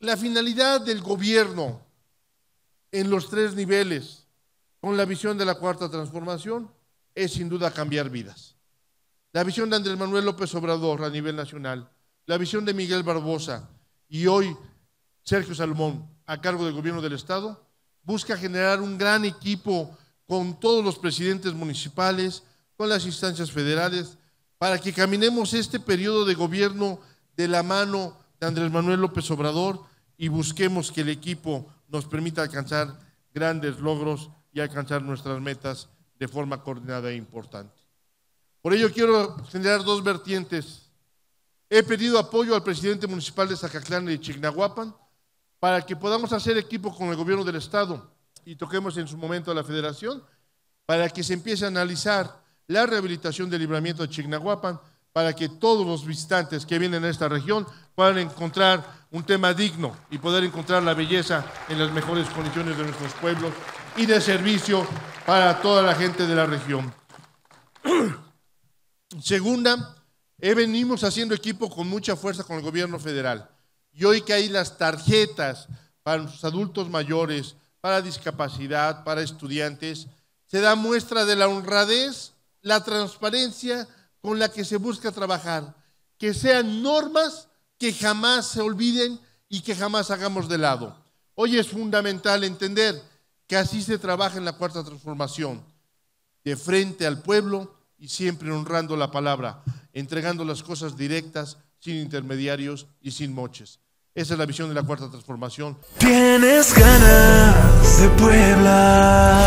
la finalidad del gobierno en los tres niveles con la visión de la cuarta transformación es sin duda cambiar vidas. La visión de Andrés Manuel López Obrador a nivel nacional, la visión de Miguel Barbosa y hoy Sergio Salomón a cargo del gobierno del Estado, busca generar un gran equipo con todos los presidentes municipales, con las instancias federales, para que caminemos este periodo de gobierno de la mano de Andrés Manuel López Obrador y busquemos que el equipo nos permita alcanzar grandes logros y alcanzar nuestras metas de forma coordinada e importante. Por ello quiero generar dos vertientes. He pedido apoyo al presidente municipal de Zacatlán y de Chignahuapan para que podamos hacer equipo con el gobierno del Estado y toquemos en su momento a la federación para que se empiece a analizar la rehabilitación del libramiento de Chignahuapan para que todos los visitantes que vienen a esta región puedan encontrar un tema digno y poder encontrar la belleza en las mejores condiciones de nuestros pueblos y de servicio para toda la gente de la región. Segunda, venimos haciendo equipo con mucha fuerza con el gobierno federal. Y hoy que hay las tarjetas para los adultos mayores, para discapacidad, para estudiantes, se da muestra de la honradez, la transparencia con la que se busca trabajar, que sean normas que jamás se olviden y que jamás hagamos de lado. Hoy es fundamental entender que así se trabaja en la cuarta transformación, de frente al pueblo y siempre honrando la palabra, entregando las cosas directas, sin intermediarios y sin moches. Esa es la visión de la cuarta transformación. Tienes ganas de Puebla.